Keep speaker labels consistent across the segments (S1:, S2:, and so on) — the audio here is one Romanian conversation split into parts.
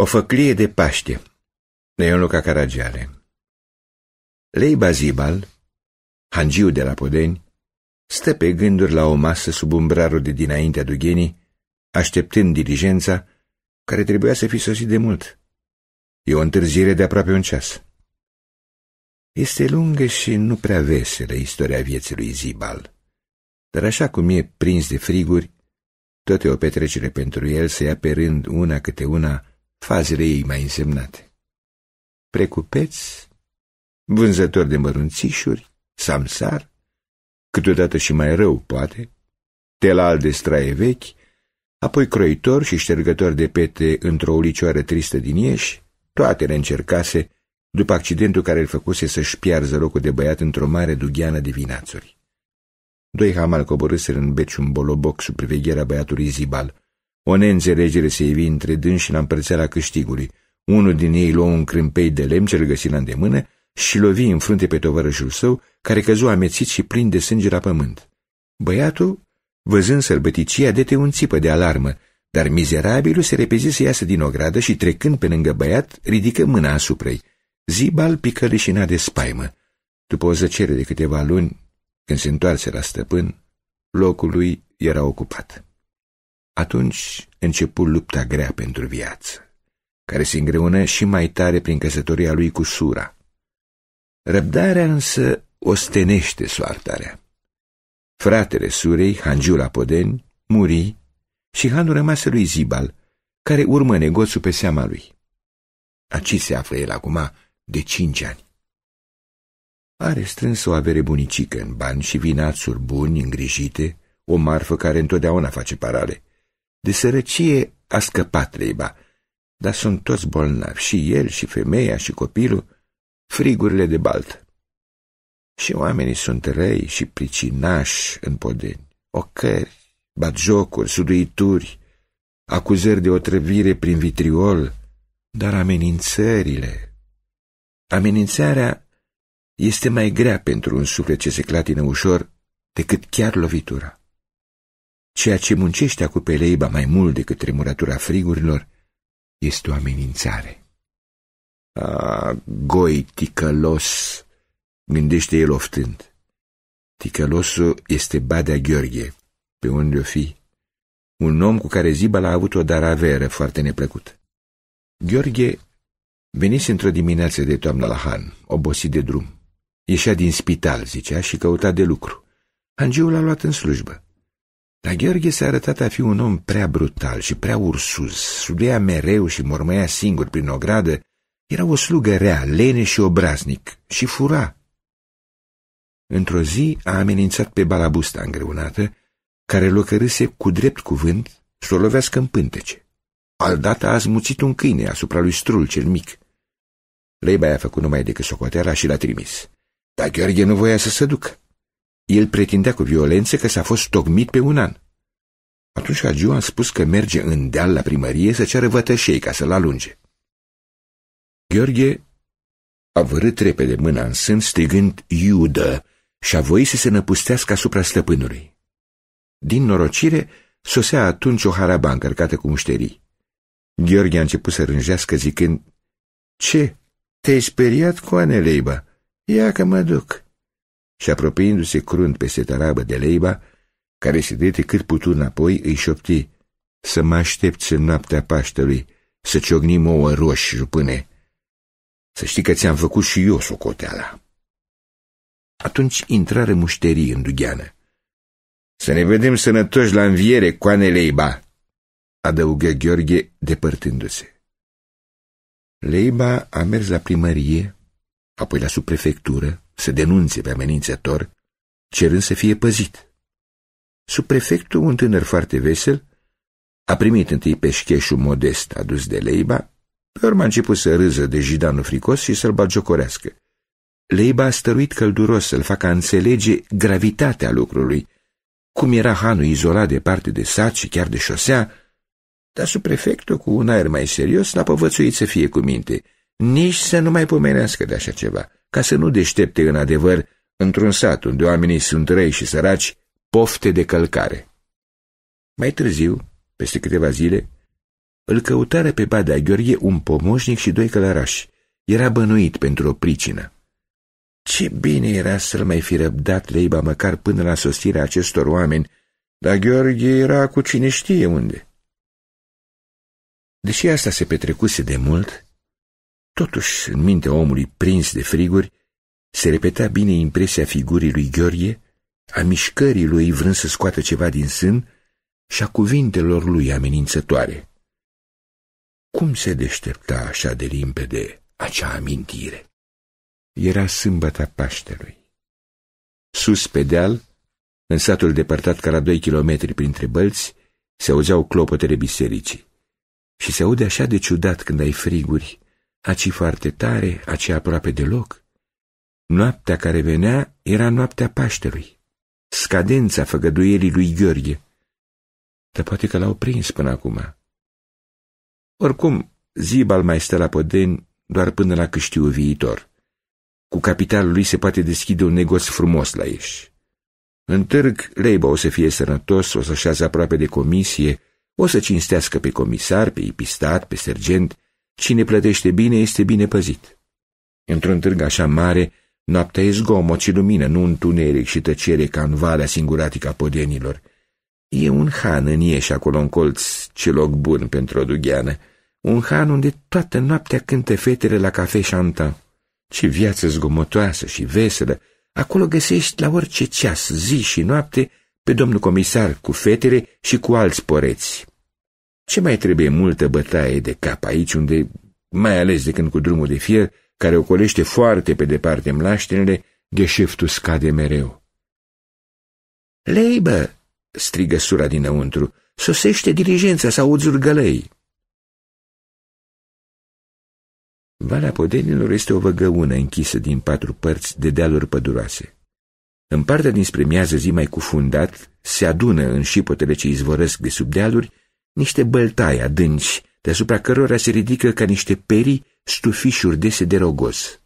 S1: O făclie de Paște Neion Luca Caragiale
S2: Lei Bazibal, hangiu de la Podeni, stă pe gânduri la o masă sub umbrarul de dinaintea dughenii, așteptând diligența, care trebuia să fi sosit de mult. E o întârziere de aproape un ceas. Este lungă și nu prea veselă istoria vieții lui Zibal, dar așa cum e prins de friguri, toate o petrecere pentru el să ia pe rând una câte una fazele ei mai însemnate. Precupeți, vânzător de mărunțișuri, samsar, câteodată și mai rău, poate, telal de straie vechi, apoi croitor și ștergător de pete într-o ulicioară tristă din Ieși, toate le încercase după accidentul care îl făcuse să-și piarză locul de băiat într-o mare dugheană de vinațuri. Doi hamal coborâsă în beciun boloboc sub privegherea băiatului Zibal, o neînțelegere se ivi între dâns și la împărțarea câștigului. Unul din ei luă un crâmpei de lemn ce-l găsi la îndemână și lovi în frunte pe tovarășul său, care căzu amețit și plin de sânge la pământ. Băiatul, văzând sărbăticia, dete un țipă de alarmă, dar mizerabilul se repezi să iasă din ogradă și, trecând pe lângă băiat, ridică mâna asupra ei. Zibal pică leșina de spaimă. După o zăcere de câteva luni, când se întoarse la stăpân, locul lui era ocupat. Atunci începu lupta grea pentru viață, care se îngreună și mai tare prin căsătoria lui cu Sura. Răbdarea însă ostenește soartarea. Fratele Surei, Hanjula Apodeni, muri și Hanul rămase lui Zibal, care urmă negoțul pe seama lui. Aci se află el acum de cinci ani. Are strâns o avere bunicică în bani și vinațuri buni, îngrijite, o marfă care întotdeauna face parale. De sărăcie a scăpat Leiba, dar sunt toți bolnavi, și el, și femeia, și copilul, frigurile de balt. Și oamenii sunt răi și pricinași în podeni, ocări, batjocuri, suduituri, acuzări de otrăvire prin vitriol, dar amenințările. Amenințarea este mai grea pentru un suflet ce se clatină ușor decât chiar lovitura. Ceea ce muncește cu peleiba mai mult decât tremurătura frigurilor este o amenințare. A, goi, ticălos, gândește el oftând. Ticălosul este Badea Gheorghe, pe unde o fi, un om cu care Ziba l-a avut o daraveră foarte neplăcut. Gheorghe venise într-o dimineață de toamnă la Han, obosit de drum. Ieșea din spital, zicea, și căuta de lucru. Hangiul l-a luat în slujbă. Dar Gheorghe a arătat a fi un om prea brutal și prea ursuz, sudea mereu și mormăia singur prin o gradă, era o slugă rea, lene și obraznic, și fura. Într-o zi a amenințat pe balabusta îngreunată, care locărâse cu drept cuvânt să o lovească în pântece. Aldată a zmuțit un câine asupra lui Strul cel mic. Leiba i-a făcut numai decât socoteala și l-a trimis. Dar Gheorghe nu voia să se ducă. El pretindea cu violență că s-a fost tocmit pe un an. Atunci Hagiu a spus că merge în deal la primărie să ceară vătășei ca să-l alunge. Gheorghe a vărât repede mâna în sân, strigând Iudă, și a voit să se năpustească asupra stăpânului. Din norocire, sosea atunci o haraba încărcată cu mușterii. Gheorghe a început să rânjească zicând, Ce? Te-ai speriat, cu Aneleiba? Ia că mă duc și apropiindu-se crunt peste tarabă de Leiba, care se dete cât putu înapoi, îi șopti, Să mă aștepți în noaptea Paștelui, să ciognim ouă roși, jupâne. Să știi că ți-am făcut și eu socoteala. Atunci intrară mușterii în dugheană. Să ne vedem sănătoși la înviere, coane Leiba, adăugă Gheorghe, depărtându-se. Leiba a mers la primărie, apoi la subprefectură, să denunțe pe amenințător, cerând să fie păzit. prefectul, un tânăr foarte vesel, a primit întâi peșcheșul modest adus de Leiba, pe urmă a început să râză de jidanul fricos și să-l bagiocorească. Leiba a stăruit călduros să-l facă a înțelege gravitatea lucrului, cum era hanul izolat departe de sat și chiar de șosea, dar prefectul, cu un aer mai serios, l-a povățuit să fie cu minte, nici să nu mai pomenească de așa ceva ca să nu deștepte în adevăr, într-un sat unde oamenii sunt răi și săraci, pofte de călcare. Mai târziu, peste câteva zile, îl căutară pe Badea Gheorghe un pomoșnic și doi călărași. Era bănuit pentru o pricină. Ce bine era să-l mai fi răbdat leiba măcar până la sosirea acestor oameni, dar Gheorghe era cu cine știe unde. Deși asta se petrecuse de mult, Totuși, în mintea omului prins de friguri, se repeta bine impresia figurii lui Gheorghe, a mișcării lui vrând să scoată ceva din sân și a cuvintelor lui amenințătoare. Cum se deștepta așa de limpede acea amintire? Era sâmbăta Paștelui. Sus pe deal, în satul depărtat ca la doi kilometri printre bălți, se auzeau clopotele bisericii. Și se aude așa de ciudat când ai friguri aci foarte tare, aci aproape deloc. Noaptea care venea era noaptea Paștelui, scadența făgăduielii lui Gheorghe. Dar poate că l-au prins până acum. Oricum, Zibal mai stă la podeni doar până la câștiu viitor. Cu capitalul lui se poate deschide un negoț frumos la ieși. În târg, Leiba o să fie sănătos, o să șează aproape de comisie, o să cinstească pe comisar, pe ipistat, pe sergent, Cine plătește bine este bine păzit. Într-un târg așa mare, noaptea e zgomot și lumină, nu întuneric și tăcere ca în valea singuratică a podenilor. E un han în ieși acolo în colț, ce loc bun pentru o dugheană. Un han unde toată noaptea cânte fetele la cafe șanta. Ce viață zgomotoasă și veselă! Acolo găsești la orice ceas, zi și noapte, pe domnul comisar cu fetele și cu alți poreți. Ce mai trebuie multă bătaie de cap aici unde, mai ales de când cu drumul de fier, care ocolește foarte pe departe mlaștinele, gheșeftul scade mereu. Leibă, strigă sura dinăuntru, sosește dirigența sau urgălăi. Valea Podenilor este o văgăună închisă din patru părți de dealuri păduroase. În partea dinspre miază zi mai cufundat, se adună în șipotele ce izvorăsc de sub dealuri niște băltai adânci, deasupra cărora se ridică ca niște perii stufișuri dese de rogos.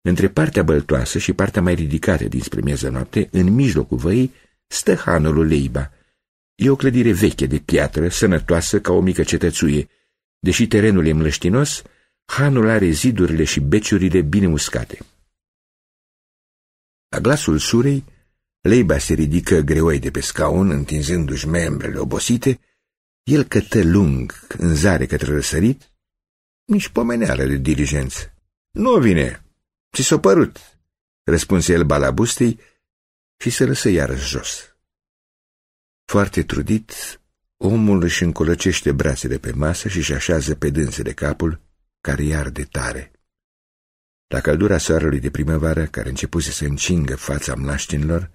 S2: Între partea băltoasă și partea mai ridicată dinspre mieză noapte, în mijlocul văii, stă hanul Leiba. E o clădire veche de piatră, sănătoasă ca o mică cetățuie. Deși terenul e mlăștinos, hanul are zidurile și beciurile bine uscate. La glasul surei, Leiba se ridică greoi de pe scaun, întinzându-și membrele obosite, el cătă lung, în zare către răsărit, nici pomeneală de dirigență. Nu vine, ți s-a părut, răspunse el balabustei și se lăsă iarăși jos. Foarte trudit, omul își încolăcește brațele pe masă și își așează pe dânsele capul, care iar de tare. La căldura soarelui de primăvară, care începuse să încingă fața mlaștinilor,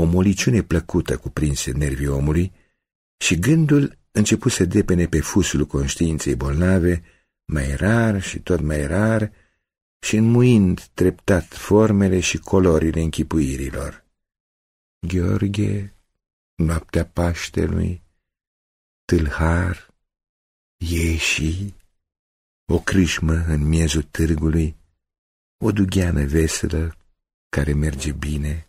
S2: o moliciune plăcută cuprinse nervii omului și gândul începu să depene pe fusul conștiinței bolnave, mai rar și tot mai rar, și înmuind treptat formele și colorile închipuirilor. Gheorghe, noaptea Paștelui, tâlhar, ieși, o crâșmă în miezul târgului, o dugheană veselă care merge bine,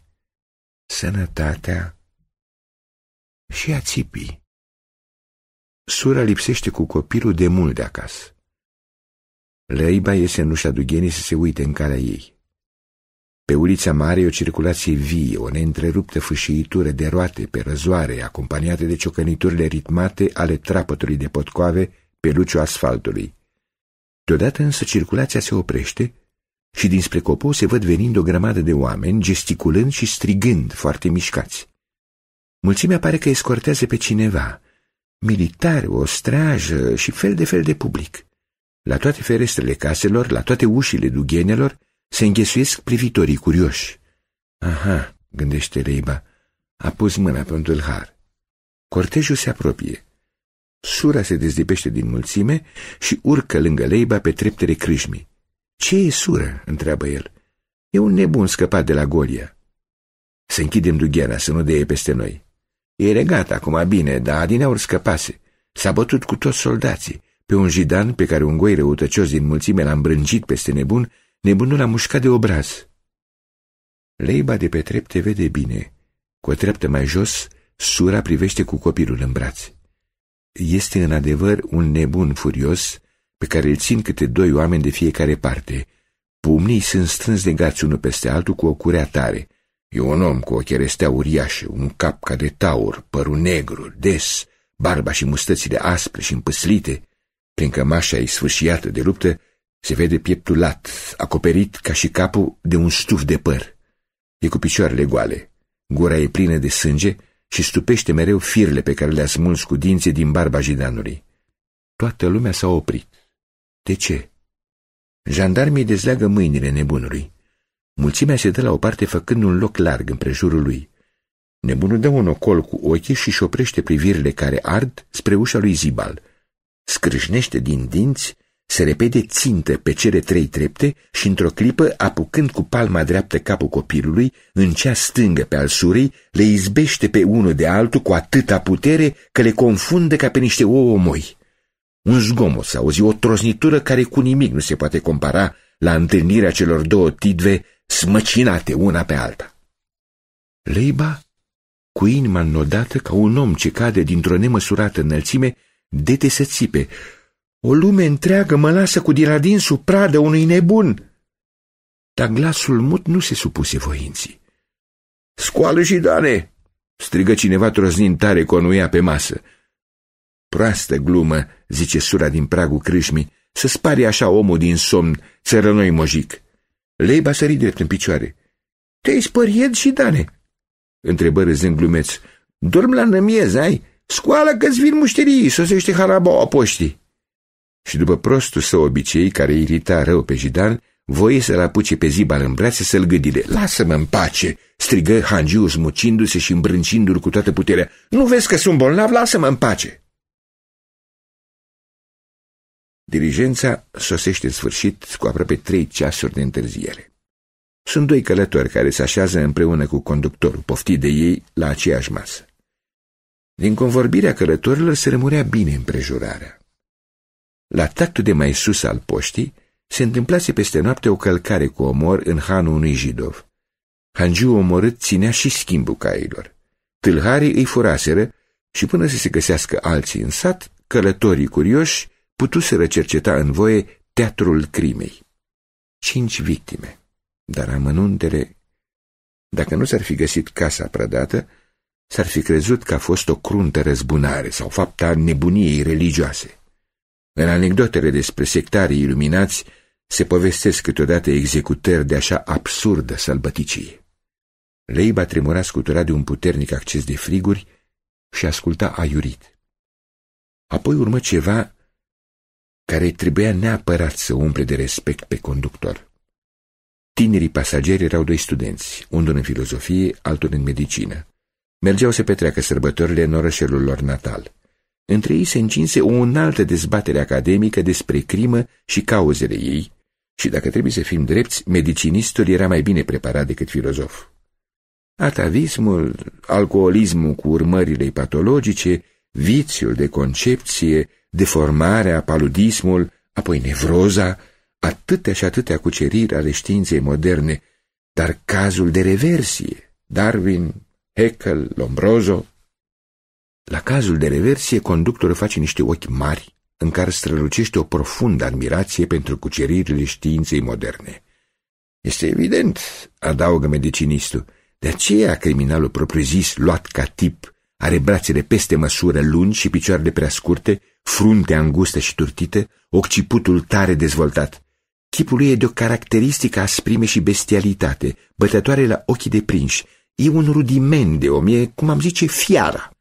S2: sănătatea
S1: și ațipii.
S2: Sura lipsește cu copilul de mult de acasă. Lăiba iese în ușa dugenii să se uite în calea ei. Pe ulița mare e o circulație vie, o neîntreruptă fâșiitură de roate pe răzoare, acompaniate de ciocăniturile ritmate ale trapătului de potcoave pe luciu asfaltului. Deodată însă circulația se oprește și dinspre copou se văd venind o grămadă de oameni, gesticulând și strigând, foarte mișcați. Mulțimea pare că escortează pe cineva, militari, o strajă și fel de fel de public. La toate ferestrele caselor, la toate ușile dughenelor, se înghesuiesc privitorii curioși. Aha, gândește Leiba, a pus mâna pe un tâlhar. Cortejul se apropie. Sura se dezlipește din mulțime și urcă lângă Leiba pe treptele crâșmii. Ce e sură?" întreabă el. E un nebun scăpat de la Golia." Să închidem dugheana să nu deie peste noi." E regat acum bine, dar adineauri scăpase. S-a bătut cu toți soldații. Pe un jidan pe care un goi răutăcios din mulțime l-a îmbrângit peste nebun, nebunul l-a mușcat de obraz. Leiba de pe trepte vede bine. Cu o treaptă mai jos, sura privește cu copilul în braț. Este în adevăr un nebun furios pe care îl țin câte doi oameni de fiecare parte. Pumnii sunt strâns legați unul peste altul cu o curea tare – E un om cu o cherestea uriașă, un cap ca de taur, părul negru, des, barba și mustățile aspre și împâslite, prin cămașa ei sfâșiată de luptă, se vede pieptul lat, acoperit ca și capul de un stuf de păr. E cu picioarele goale, gura e plină de sânge și stupește mereu firele pe care le-a smuls cu dinții din barba jidanului. Toată lumea s-a oprit. De ce? Jandarmii dezleagă mâinile nebunului. Mulțimea se dă la o parte făcând un loc larg împrejurul lui. Nebunul dă un ocol cu ochii și își oprește privirile care ard spre ușa lui Zibal. Scrâșnește din dinți, se repede țintă pe cele trei trepte și într-o clipă, apucând cu palma dreaptă capul copilului, în cea stângă pe al surei, le izbește pe unul de altul cu atâta putere că le confundă ca pe niște ouă moi. Un zgomot s-auzi, o troznitură care cu nimic nu se poate compara la întâlnirea celor două tidve smăcinate una pe alta. Leiba, cu inima înnodată ca un om ce cade dintr-o nemăsurată înălțime, dete să țipe. O lume întreagă mă lasă cu diradinsul pradă unui nebun. Dar glasul mut nu se supuse voinții. Scoală și dane! strigă cineva troznind tare conuia pe masă. Proastă glumă, zice sura din pragul crâșmii, să spari așa omul din somn, țărănoi mojic. Leiba sări drept în picioare. Te-ai spăriet și Dane? Întrebă râzând glumeț. Dorm la nămiez, ai? Scoală că-ți vin mușterii, sosește harabaua poștii. Și după prostul său obicei, care irita rău pe Jidan, voie să-l apuce pe zibal în brațe să-l gâdile. Lasă-mă în pace!" strigă Hangiu smucindu-se și îmbrâncindu-l cu toată puterea. Nu vezi că sunt bolnav? Lasă-mă în pace!" Dirigența sosește în sfârșit cu aproape trei ceasuri de întârziere. Sunt doi călători care se așează împreună cu conductorul, poftit de ei, la aceeași masă. Din convorbirea călătorilor se rămurea bine împrejurarea. La tactul de mai sus al poștii se întâmplase peste noapte o călcare cu omor în hanul unui jidov. Hanjiu omorât ținea și schimbul cailor. Tâlharii îi furaseră și până să se găsească alții în sat, călătorii curioși putuseră cerceta în voie teatrul crimei. Cinci victime, dar amănuntele, dacă nu s-ar fi găsit casa prădată, s-ar fi crezut că a fost o cruntă răzbunare sau fapta nebuniei religioase. În anecdotele despre sectarii iluminați se povestesc câteodată executări de așa absurdă sălbăticie. Leiba tremura scutura de un puternic acces de friguri și asculta aiurit. Apoi urmă ceva care trebuia neapărat să umple de respect pe conductor. Tinerii pasageri erau doi studenți, unul în filozofie, altul în medicină. Mergeau să petreacă sărbătorile în orășelul lor natal. Între ei se încinse o înaltă dezbatere academică despre crimă și cauzele ei și, dacă trebuie să fim drepți, medicinistul era mai bine preparat decât filozof. Atavismul, alcoolismul cu urmările patologice, vițiul de concepție, deformarea, paludismul, apoi nevroza, atâtea și atâtea cuceriri ale științei moderne, dar cazul de reversie, Darwin, Haeckel, Lombroso. La cazul de reversie, conductorul face niște ochi mari, în care strălucește o profundă admirație pentru cuceririle științei moderne. Este evident, adaugă medicinistul, de aceea criminalul propriu-zis luat ca tip are brațele peste măsură lungi și picioarele prea scurte, fruntea angustă și turtită, occiputul tare dezvoltat. Chipul lui e de o caracteristică asprime și bestialitate, bătătoare la ochii prinși. E un rudiment de om, e, cum am zice, fiara,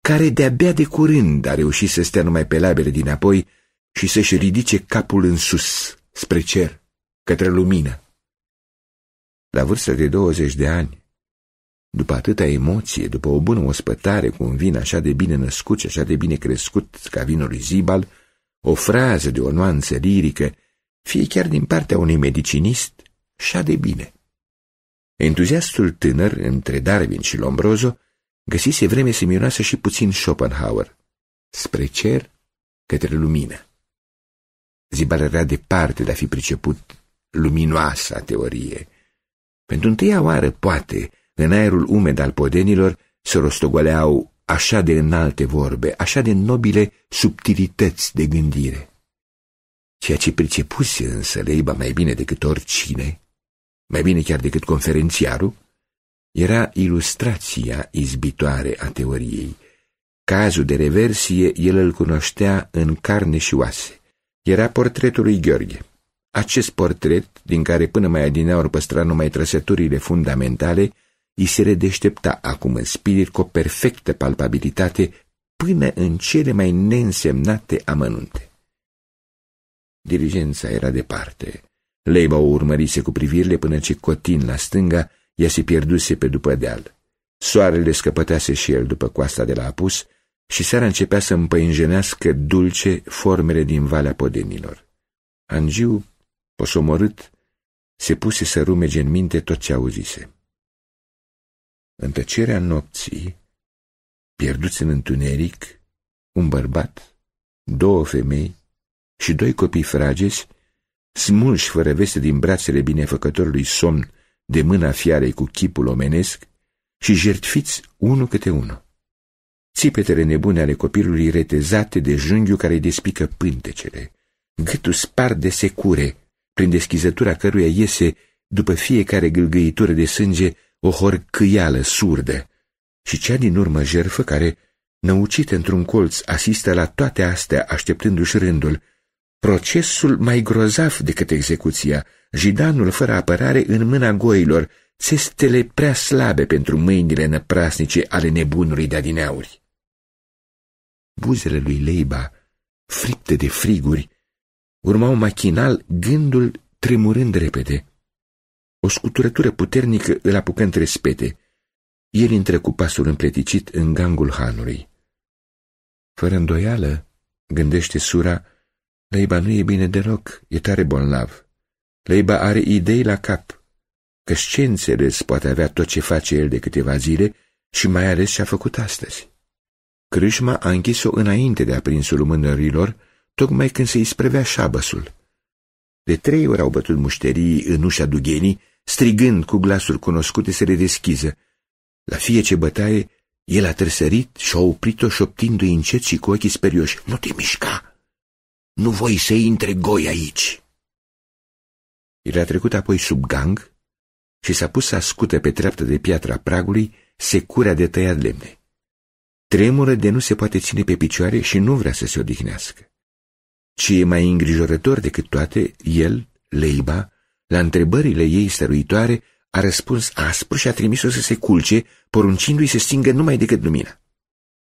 S2: care de-abia de curând a reușit să stea numai pe labele dinapoi și să-și ridice capul în sus, spre cer, către lumină. La vârsta de 20 de ani, după atâta emoție, după o bună ospătare cu un vin așa de bine născut și așa de bine crescut ca vinul lui Zibal, o frază de o nuanță lirică, fie chiar din partea unui medicinist, așa de bine. Entuziastul tânăr, între Darwin și Lombroso găsise vreme semioasă și puțin Schopenhauer, spre cer, către lumină. Zibal era departe de a fi priceput luminoasa teorie. Pentru întâia oară, poate, în aerul umed al podenilor se rostogoleau așa de înalte vorbe, așa de nobile subtilități de gândire. Ceea ce pricepuse însă Leiba mai bine decât oricine, mai bine chiar decât conferențiarul, era ilustrația izbitoare a teoriei. Cazul de reversie el îl cunoștea în carne și oase. Era portretul lui Gheorghe. Acest portret, din care până mai adineaur păstra numai trăsăturile fundamentale, îi se redeștepta acum în spirit cu o perfectă palpabilitate până în cele mai neînsemnate amănunte. Dirigența era departe. Leiba o urmărise cu privirile până ce cotin la stânga ea se pierduse pe după deal. Soarele scăpătease și el după coasta de la apus și seara începea să împăinjenească dulce formele din Valea Podenilor. Angiu, posomorât, se puse să rumege în minte tot ce auzise în tăcerea nopții, pierduți în întuneric, un bărbat, două femei și doi copii fragezi, smulși fără veste din brațele binefăcătorului somn de mâna fiarei cu chipul omenesc și jertfiți unul câte unul. Țipetele nebune ale copilului retezate de junghiu care îi despică pântecele, gâtul spar de secure, prin deschizătura căruia iese, după fiecare gâlgâitură de sânge, o horcâială surdă, și cea din urmă jerfă care, năucit într-un colț, asistă la toate astea așteptându-și rândul, procesul mai grozav decât execuția, jidanul fără apărare în mâna goilor, țestele prea slabe pentru mâinile năprasnice ale nebunului de adineauri. Buzele lui Leiba, fripte de friguri, urmau machinal gândul tremurând repede, o scuturătură puternică îl apucă între spete. El intră cu pasul împleticit în gangul hanului. Fără îndoială, gândește sura, Leiba nu e bine deloc, e tare bolnav. Leiba are idei la cap, că ce înțeles poate avea tot ce face el de câteva zile și mai ales ce a făcut astăzi. Crâșma a închis-o înainte de aprinsul mânărilor, tocmai când se isprevea șabăsul. De trei ori au bătut mușterii în ușa dughenii, strigând cu glasuri cunoscute să le deschiză. La ce bătaie, el a tresărit și a oprit-o șoptindu-i încet și cu ochii sperioși. Nu te mișca! Nu voi să intre goi aici! El a trecut apoi sub gang și s-a pus să ascute pe treaptă de piatra pragului securea de tăiat lemne. Tremură de nu se poate ține pe picioare și nu vrea să se odihnească. Ce e mai îngrijorător decât toate, el, Leiba, la întrebările ei stăruitoare, a răspuns aspru și a trimis-o să se culce, poruncindu-i să stingă numai decât lumina.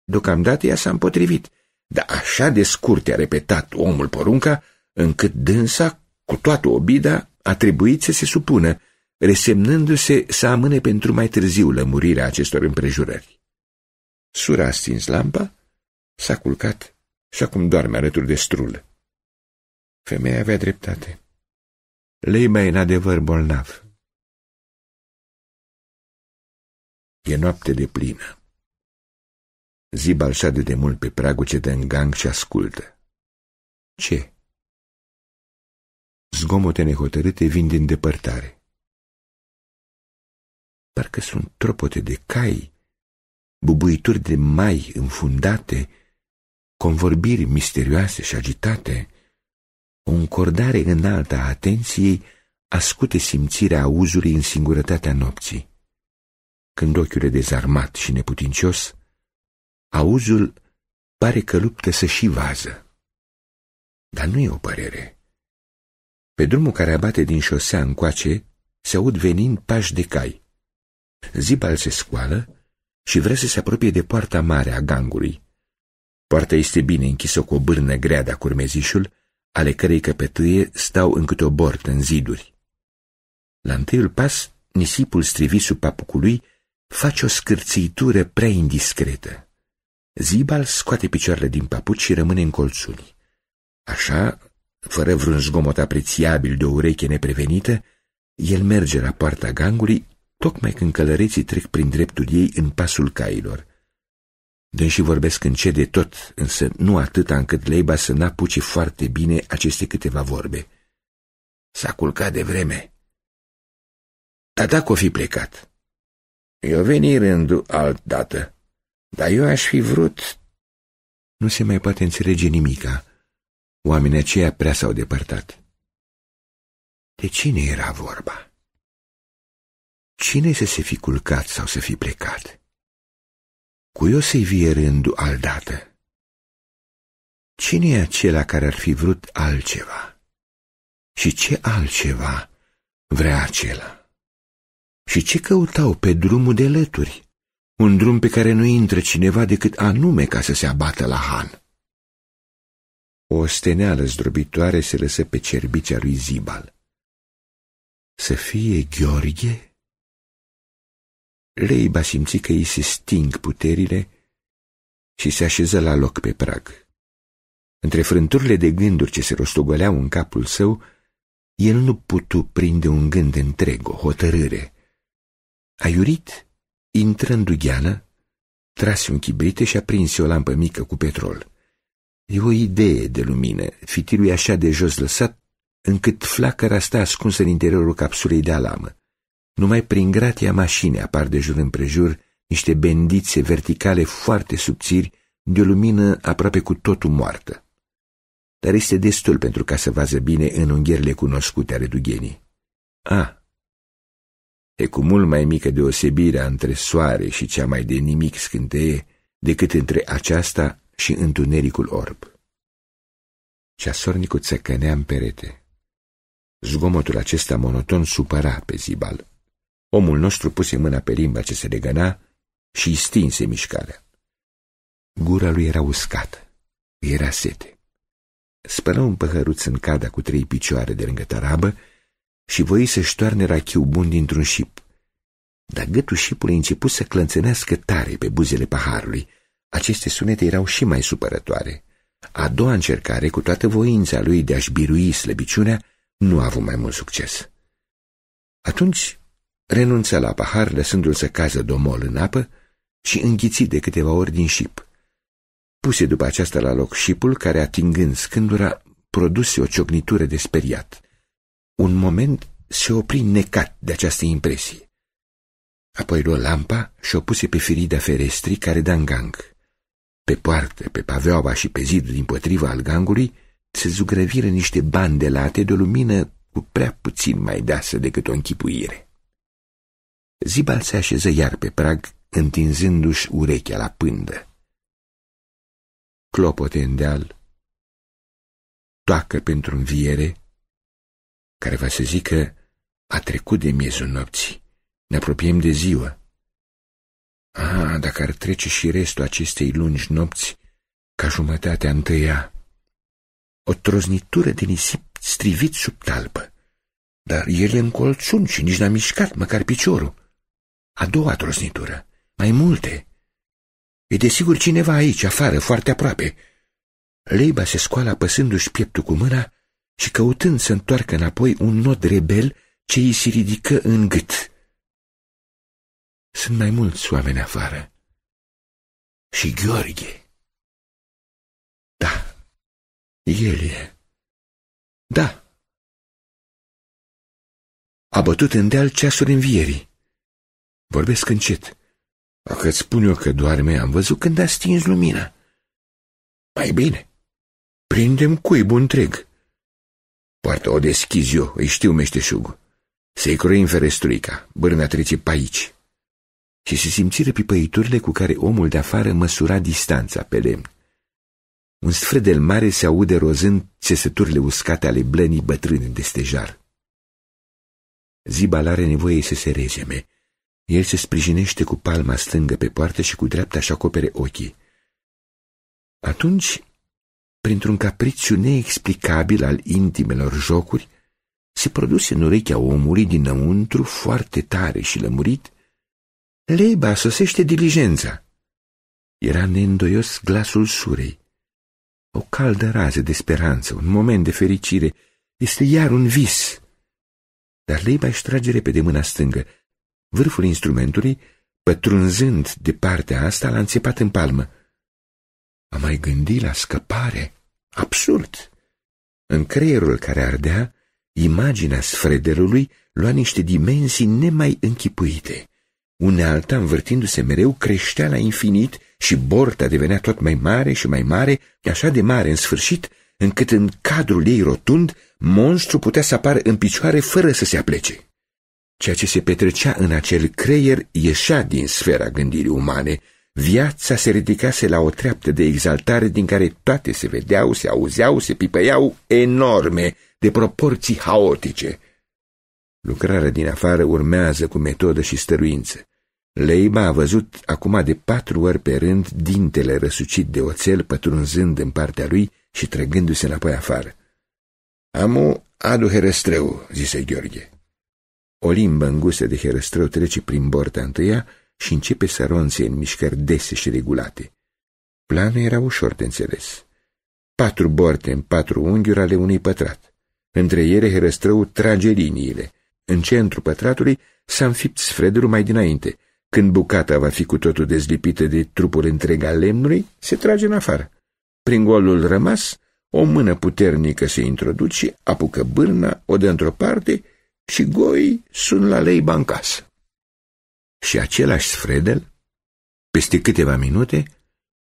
S2: Deocamdată ea s-a împotrivit, dar așa de scurt a repetat omul porunca, încât dânsa, cu toată obida, a trebuit să se supună, resemnându-se să amâne pentru mai târziu lămurirea acestor împrejurări. Sura a stins lampa, s-a culcat și acum doarme alături de strulă. Femeia avea dreptate. Leima e în adevăr bolnav.
S1: E noapte de plină. Zibal șade de mult pe pragul ce dă în gang și ascultă. Ce? Zgomote nehotărâte vin din depărtare.
S2: Parcă sunt tropote de cai, bubuituri de mai înfundate, convorbiri misterioase și agitate. O încordare înaltă a atenției ascute simțirea auzului în singurătatea nopții. Când ochiul e dezarmat și neputincios, auzul pare că luptă să și vază. Dar nu e o părere. Pe drumul care abate din șosea încoace, se aud venind pași de cai. Zibal se scoală și vrea să se apropie de poarta mare a gangului. Poarta este bine închisă cu o bârnă grea de curmezișul ale cărei căpetâie stau în câte o bortă în ziduri. La întâiul pas, nisipul strivit sub papucului face o scârțitură prea indiscretă. Zibal scoate picioarele din papuci și rămâne în colțuri. Așa, fără vreun zgomot apreciabil de o ureche neprevenită, el merge la poarta gangului, tocmai când călăreții trec prin dreptul ei în pasul cailor. Dânsii vorbesc încet de tot, însă nu atâta încât Leiba să n-apuce foarte bine aceste câteva vorbe. S-a culcat de vreme. Dar dacă o fi plecat? Eu veni rândul altdată, dar eu aș fi vrut... Nu se mai poate înțelege nimica. Oamenii aceia
S1: prea s-au depărtat. De cine era vorba? Cine să se fi culcat sau să fi plecat? Cui o să-i
S2: vie rândul aldată? Cine e acela care ar fi vrut altceva? Și ce altceva vrea acela? Și ce căutau pe drumul de lături? Un drum pe care nu intră cineva decât anume ca să se abată la Han. O steneală zdrobitoare se lăsă pe cerbicea lui Zibal. Să fie Gheorghe? Leiba simți că îi se sting puterile și se așeză la loc pe prag. Între frânturile de gânduri ce se rostogoleau în capul său, el nu putu prinde un gând întreg, o hotărâre. Aiurit, intră în dugheană, trase un chibrite și aprinse o lampă mică cu petrol. E o idee de lumină, fitilul e așa de jos lăsat, încât flacăra sta ascunsă în interiorul capsulei de alamă. Numai prin gratia mașinii apar de jur împrejur niște bendițe verticale foarte subțiri de o lumină aproape cu totul moartă. Dar este destul pentru ca să vază bine în ungherile cunoscute ale dughenii. A. E cu mult mai mică deosebirea între soare și cea mai de nimic scânteie decât între aceasta și întunericul orb. Ceasornicul țăcănea în perete. Zgomotul acesta monoton supăra pe Zibal. Omul nostru puse mâna pe limba ce se legăna și îi stinse mișcarea. Gura lui era uscată, era sete. Spălă un păhăruț în cada cu trei picioare de lângă tarabă și voi să-și toarne rachiu bun dintr-un șip. Dar gâtul șipului început să clănțenească tare pe buzele paharului. Aceste sunete erau și mai supărătoare. A doua încercare, cu toată voința lui de a-și birui slăbiciunea, nu a avut mai mult succes. Atunci renunță la pahar, lăsându-l să cază domol în apă și înghiți de câteva ori din șip. Puse după aceasta la loc șipul, care, atingând scândura, produse o ciocnitură de speriat. Un moment se opri necat de această impresie. Apoi luă lampa și o puse pe firida ferestrii care dă în gang. Pe poartă, pe paveaua și pe zidul din potriva al gangului se zugrăviră niște bande late de o lumină cu prea puțin mai deasă decât o închipuire. Zibal se așeză iar pe prag, întinzându-și urechea la pândă.
S1: Clopote deal, toacă
S2: pentru înviere, care va să zică a trecut de miezul nopții, ne apropiem de ziua. Ah, dacă ar trece și restul acestei lungi nopți, ca jumătatea întâia, o troznitură de nisip strivit sub talpă, dar el e în colțun și nici n-a mișcat măcar piciorul. A doua trosnitură. Mai multe. E desigur cineva aici, afară, foarte aproape. Leiba se scoală apăsându-și pieptul cu mâna și căutând să întoarcă înapoi un nod rebel ce îi se ridică în gât. Sunt mai mulți oameni afară. Și
S1: Gheorghe. Da, el e. Da. A bătut în deal ceasul
S2: învierii. Vorbesc încet. Dacă îți spun eu că doarme, am văzut când a stins lumina. Mai bine, prindem cuibul întreg. Poartă o deschiz eu, îi știu meșteșugul. Se-i croim ferestruica, bârna trece pe aici. Și se simțiră pipăiturile cu care omul de afară măsura distanța pe lemn. Un sfredel mare se aude rozând țesăturile uscate ale blănii bătrâni de stejar. are nevoie să se rezeme el se sprijinește cu palma stângă pe poartă și cu dreapta și acopere ochii. Atunci, printr-un capriciu neexplicabil al intimelor jocuri, se produse în urechea omului dinăuntru foarte tare și lămurit, Leba, sosește diligența! Era neîndoios glasul surei. O caldă rază de speranță, un moment de fericire, este iar un vis. Dar Leiba își trage repede mâna stângă, Vârful instrumentului, pătrunzând de partea asta, l-a înțepat în palmă. A mai gândit la scăpare. Absurd! În creierul care ardea, imaginea sfrederului lua niște dimensii nemai închipuite. Unealta, învârtindu-se mereu, creștea la infinit și borta devenea tot mai mare și mai mare, așa de mare în sfârșit, încât în cadrul ei rotund, monstru putea să apară în picioare fără să se aplece. Ceea ce se petrecea în acel creier ieșea din sfera gândirii umane. Viața se ridicase la o treaptă de exaltare din care toate se vedeau, se auzeau, se pipăiau enorme, de proporții haotice. Lucrarea din afară urmează cu metodă și stăruință. Leiba a văzut acum de patru ori pe rând dintele răsucit de oțel pătrunzând în partea lui și trăgându-se înapoi afară. Amu adu herăstrău, zise Gheorghe. O limbă îngustă de herăstrău trece prin borta întâia și începe să ronțe în mișcări dese și regulate. Planul era ușor de înțeles. Patru borte în patru unghiuri ale unui pătrat. Între ele herăstrău trage liniile. În centru pătratului s-a înfipt sfredul mai dinainte. Când bucata va fi cu totul dezlipită de trupul întreg al lemnului, se trage în afară. Prin golul rămas, o mână puternică se introduce, apucă bârna, o dă într-o parte și goi sunt la lei bancas. Și același sfredel, peste câteva minute,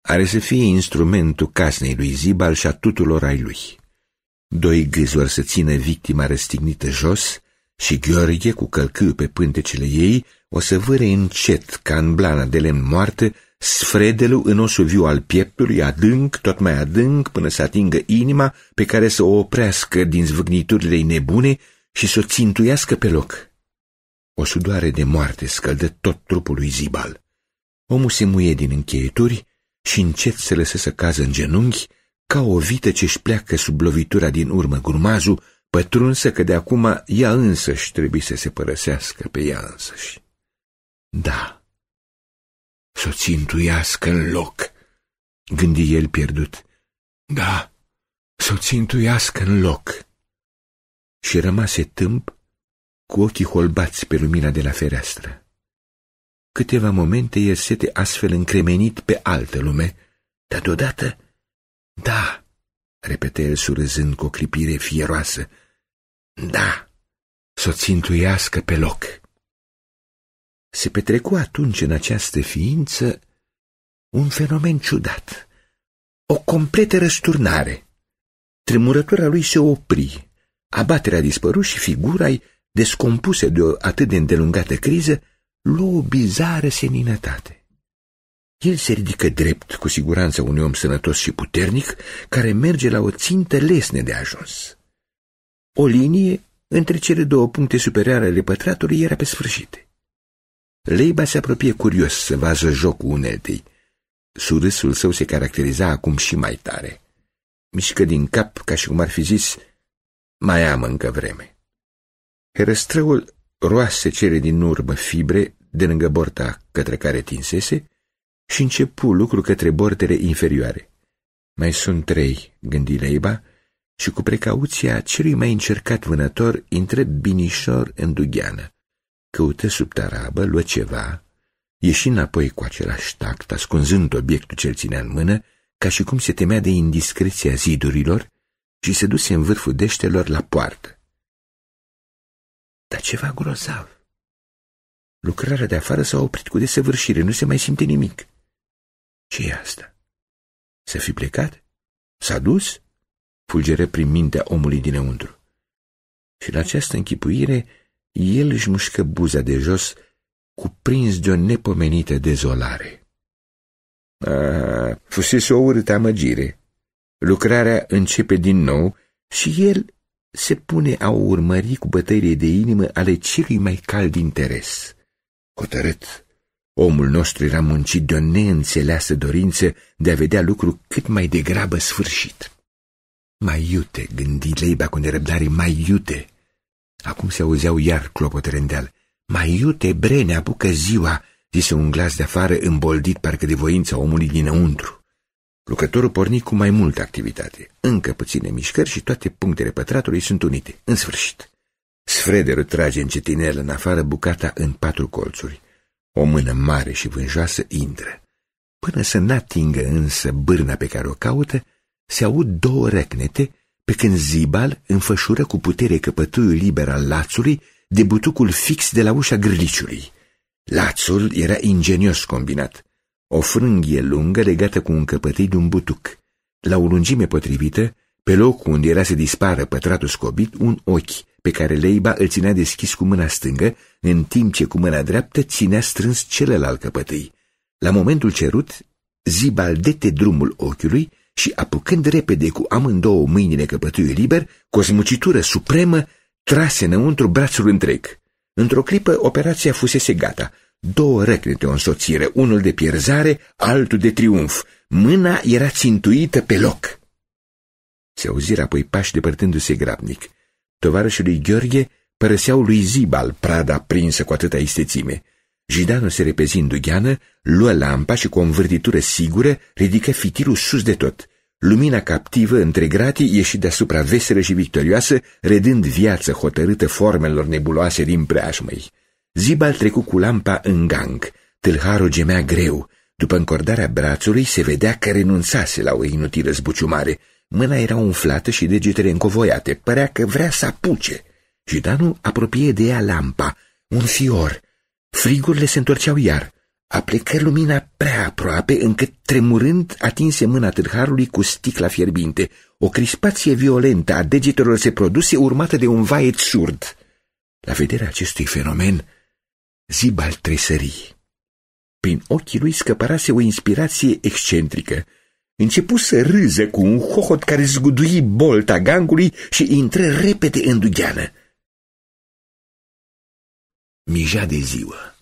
S2: are să fie instrumentul casnei lui Zibal și a tuturor ai lui. Doi gâzori să țină victima răstignită jos și Gheorghe, cu călcâiul pe pântecele ei, o să vâre încet, ca în blana de lemn moarte, sfredelul în osul viu al pieptului, adânc, tot mai adânc, până să atingă inima pe care să o oprească din zvâgniturile nebune și să o țintuiască pe loc. O sudoare de moarte scăldă tot trupul lui Zibal. Omul se muie din încheieturi și încet se lăsă să cază în genunchi, ca o vită ce-și pleacă sub lovitura din urmă gurmazul, pătrunsă că de acum ea însăși trebuie să se părăsească pe ea însăși. Da, să o țintuiască în loc, gândi el pierdut. Da, să o țintuiască în loc și rămase tâmp cu ochii holbați pe lumina de la fereastră. Câteva momente el sete astfel încremenit pe altă lume, dar deodată, da, repete el surâzând cu o clipire fieroasă, da, s-o țintuiască pe loc. Se petrecu atunci în această ființă un fenomen ciudat, o completă răsturnare. Tremurătura lui se opri Abaterea dispărut și figura-i, descompuse de o atât de îndelungată criză, luă o bizară seninătate. El se ridică drept, cu siguranță unui om sănătos și puternic, care merge la o țintă lesne de ajuns. O linie între cele două puncte superioare ale pătratului era pe sfârșit. Leiba se apropie curios să vază jocul uneltei. Surâsul său se caracteriza acum și mai tare. Mișcă din cap ca și cum ar fi zis – mai am încă vreme. Herăstrăul roase cere din urmă fibre de lângă borta către care tinsese și începu lucru către bordele inferioare. Mai sunt trei, gândi Leiba, și cu precauția celui mai încercat vânător intră binișor în dugheană. Căută sub tarabă, luă ceva, ieși înapoi cu același tact, ascunzând obiectul ce ținea în mână, ca și cum se temea de indiscreția zidurilor și se duse în vârful deștelor la poartă.
S1: Dar ceva grozav.
S2: Lucrarea de afară s-a oprit cu desăvârșire, nu se mai simte nimic. ce e asta? Să fi plecat? S-a dus? Fulgeră prin mintea omului dinăuntru. Și la această închipuire, el își mușcă buza de jos, cuprins de o nepomenită dezolare. A, fusese o urâtă amăgire. Lucrarea începe din nou și el se pune a o urmări cu bătăile de inimă ale celui mai cald interes. Hotărât, omul nostru era muncit de o neînțeleasă dorință de a vedea lucru cât mai degrabă sfârșit. Mai iute, gândi Leiba cu nerăbdare, mai iute. Acum se auzeau iar clopotele în deal. Mai iute, brene, apucă ziua, zise un glas de afară, îmboldit parcă de voința omului dinăuntru. Lucrătorul porni cu mai multă activitate. Încă puține mișcări și toate punctele pătratului sunt unite. În sfârșit. Sfrederul trage încetinel în afară bucata în patru colțuri. O mână mare și vânjoasă intră. Până să n-atingă însă bârna pe care o caută, se aud două răcnete, pe când Zibal înfășură cu putere căpătuiul liber al lațului de butucul fix de la ușa grliciului. Lațul era ingenios combinat o frânghie lungă legată cu un căpătâi de un butuc. La o lungime potrivită, pe locul unde era să dispară pătratul scobit, un ochi, pe care Leiba îl ținea deschis cu mâna stângă, în timp ce cu mâna dreaptă ținea strâns celălalt căpătâi. La momentul cerut, zibaldete drumul ochiului și, apucând repede cu amândouă mâinile căpătâiul liber, cu o smucitură supremă, trase înăuntru brațul întreg. Într-o clipă, operația fusese gata – două de o însoțire, unul de pierzare, altul de triumf. Mâna era țintuită pe loc. Se auziră apoi pași depărtându-se grabnic. Tovarășul lui Gheorghe părăseau lui Zibal prada prinsă cu atâta istețime. Jidanul se repezi în dugheană, luă lampa și cu o învârtitură sigură ridică fitilul sus de tot. Lumina captivă între gratii ieși deasupra veselă și victorioasă, redând viață hotărâtă formelor nebuloase din preajmăi. Zibal trecu cu lampa în gang. Tâlharul gemea greu. După încordarea brațului se vedea că renunțase la o inutilă zbuciumare. Mâna era umflată și degetele încovoiate. Părea că vrea să apuce. Gidanu apropie de ea lampa. Un fior. Frigurile se întorceau iar. Aplecă lumina prea aproape, încât, tremurând, atinse mâna târharului cu sticla fierbinte. O crispație violentă a degetelor se produse, urmată de un vaet surd. La vederea acestui fenomen, tresării. Prin ochii lui scăpărase o inspirație excentrică. Începu să râze cu un hohot care zgudui bolta gangului și intră repede în dugheană. Mija de ziua.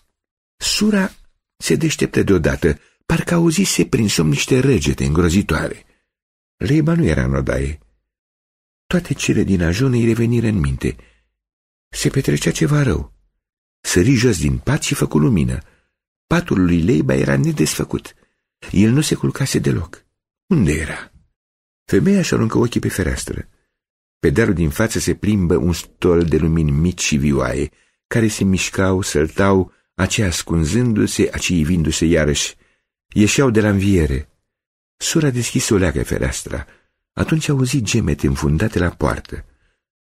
S2: Sura se deșteptă deodată, parcă auzise prin somn niște răgete îngrozitoare. Leiba nu era în odaie. Toate cele din ajun îi reveniră în minte. Se petrecea ceva rău. Sări jos din pat și făcu lumină. Patul lui Leiba era nedesfăcut. El nu se culcase deloc. Unde era? Femeia și aruncă ochii pe fereastră. Pe darul din față se plimbă un stol de lumini mici și vioaie, care se mișcau, săltau, aceea ascunzându-se, acei vindu-se iarăși. Ieșeau de la înviere. Sora deschise o leagă fereastra. Atunci auzi gemete înfundate la poartă.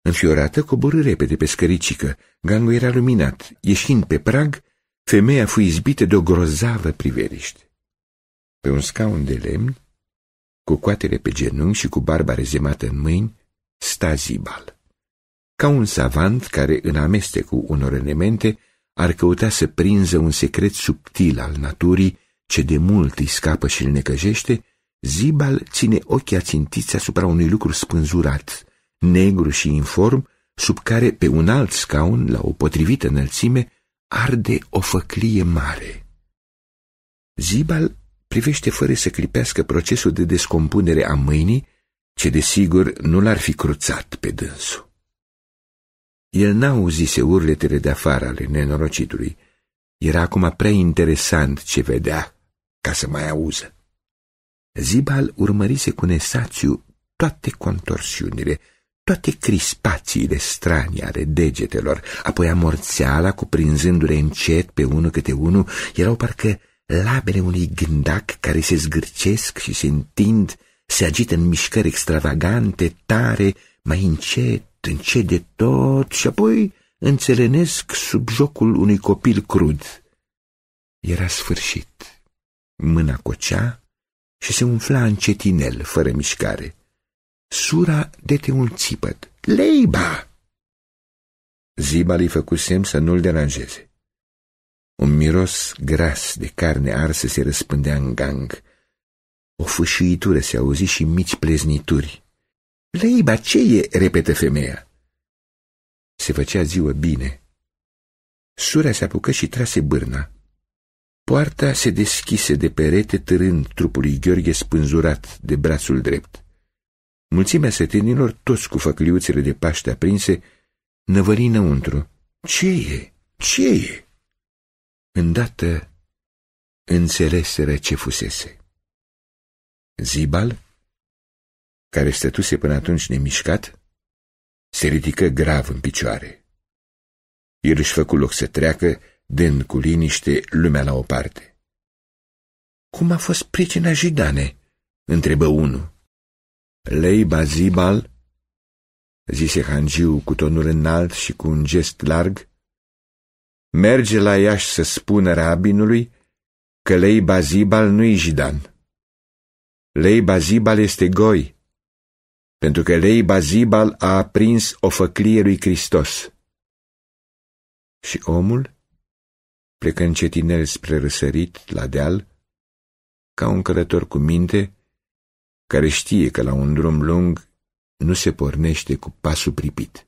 S2: Înfiorată, coborâ repede pe scăricică. Gangul era luminat. Ieșind pe prag, femeia fu izbită de o grozavă priveliște. Pe un scaun de lemn, cu coatele pe genunchi și cu barba rezemată în mâini, sta Zibal. Ca un savant care, în amestecul unor elemente, ar căuta să prinză un secret subtil al naturii ce de mult îi scapă și îl necăjește, Zibal ține ochii ațintiți asupra unui lucru spânzurat, negru și inform, sub care pe un alt scaun, la o potrivită înălțime, arde o făclie mare. Zibal privește fără să clipească procesul de descompunere a mâinii, ce desigur nu l-ar fi cruțat pe dânsul. El n-auzise urletele de afară ale nenorocitului. Era acum prea interesant ce vedea, ca să mai auză. Zibal urmărise cu nesațiu toate contorsiunile, toate crispațiile strani ale degetelor, apoi amorțeala cuprinzându-le încet pe unul câte unul, erau parcă labele unui gândac care se zgârcesc și se întind, se agită în mișcări extravagante, tare, mai încet, încet de tot și apoi înțelenesc sub jocul unui copil crud. Era sfârșit. Mâna cocea și se umfla încetinel, fără mișcare. Sura dete un țipăt. Leiba! Ziba li făcu semn să nu-l deranjeze. Un miros gras de carne arsă se răspândea în gang. O fâșuitură se auzi și mici pleznituri. Leiba, ce e?" repetă femeia. Se făcea ziua bine. Sura se apucă și trase bârna. Poarta se deschise de perete târând trupului Gheorghe spânzurat de brațul drept. Mulțimea setenilor, toți cu făcliuțele de paște aprinse, năvări înăuntru. Ce e? Ce e? Îndată înțeleseră ce fusese. Zibal, care stătuse până atunci nemișcat, se ridică grav în picioare. El își făcu loc să treacă, dând cu liniște lumea la o parte. Cum a fost pricina jidane?" întrebă unul. Lei Bazibal zise Hangiu cu tonul înalt și cu un gest larg, merge la Iași să spună rabinului că Lei Bazibal nu-i jidan. Lei Bazibal este goi, pentru că Lei Bazibal a aprins o făclie lui Hristos. Și omul plecând cetinel spre răsărit la deal, ca un călător cu minte, care știe că la un drum lung nu se pornește cu pasul
S1: pripit.